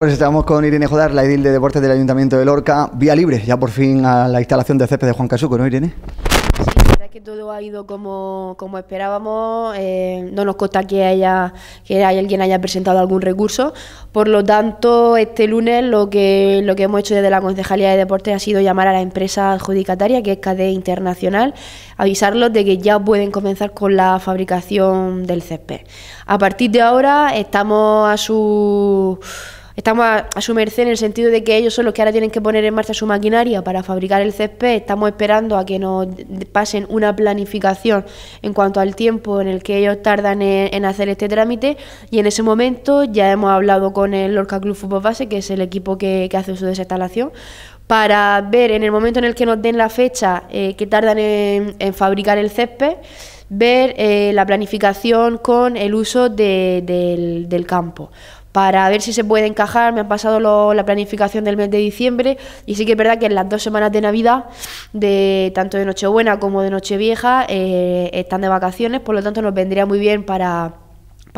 Pues estamos con Irene Jodar, la edil de deportes del Ayuntamiento de Lorca, vía libre, ya por fin a la instalación de césped de Juan Casuco, ¿no, Irene? Sí, la verdad es que todo ha ido como, esperábamos. Eh, no nos consta que haya que alguien haya presentado algún recurso. Por lo tanto, este lunes lo que lo que hemos hecho desde la Concejalía de Deportes ha sido llamar a la empresa adjudicataria, que es KD Internacional, avisarlos de que ya pueden comenzar con la fabricación del césped. A partir de ahora estamos a su estamos a, su merced en el sentido de que ellos son los que ahora tienen que poner en marcha su maquinaria para fabricar el césped. Estamos esperando a que nos pasen una planificación en cuanto al tiempo en el que ellos tardan en, hacer este trámite y en ese momento ya hemos hablado con el Lorca Club Fútbol Base, que es el equipo que, hace su desinstalación, para ver en el momento en el que nos den la fecha eh, que tardan en, fabricar el césped, ver eh, la planificación con el uso del campo para ver si se puede encajar. Me han pasado la planificación del mes de diciembre y sí que es verdad que en las dos semanas de Navidad, de tanto de Nochebuena como de Nochevieja, eh, están de vacaciones, por lo tanto nos vendría muy bien para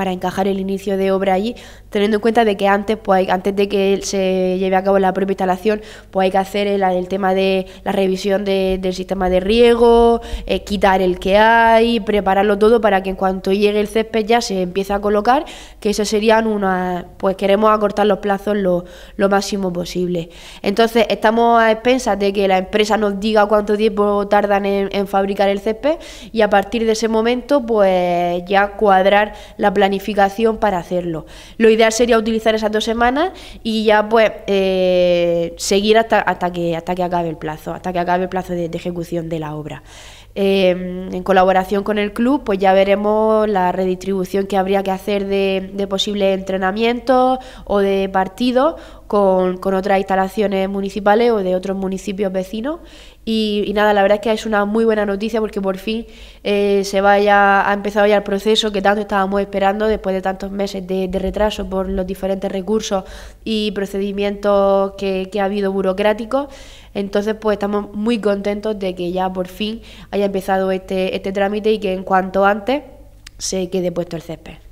para encajar el inicio de obra allí, teniendo en cuenta de que antes, pues, antes de que se lleve a cabo la propia instalación, pues hay que hacer el, tema de la revisión del sistema de riego, eh, quitar el que hay, prepararlo todo para que en cuanto llegue el césped ya se empiece a colocar, que eso serían una, pues queremos acortar los plazos lo, máximo posible. Entonces, estamos a expensas de que la empresa nos diga cuánto tiempo tardan en, en fabricar el césped y a partir de ese momento, pues ya cuadrar la planificación planificación para hacerlo. Lo ideal sería utilizar esas dos semanas y ya pues eh, seguir hasta, hasta, que, hasta que acabe el plazo, hasta que acabe el plazo de ejecución de la obra. Em, en colaboración con el club, pues ya veremos la redistribución que habría que hacer de, de posibles entrenamientos o de partidos con, otras instalaciones municipales o de otros municipios vecinos. Y, nada, la verdad es que es una muy buena noticia porque por fin eh, se vaya, ha empezado ya el proceso que tanto estábamos esperando después de tantos meses de, retraso por los diferentes recursos y procedimientos que, que ha habido burocráticos. Entonces, pues estamos muy contentos de que ya por fin haya haya empezado este, este trámite y que en cuanto antes se quede puesto el césped.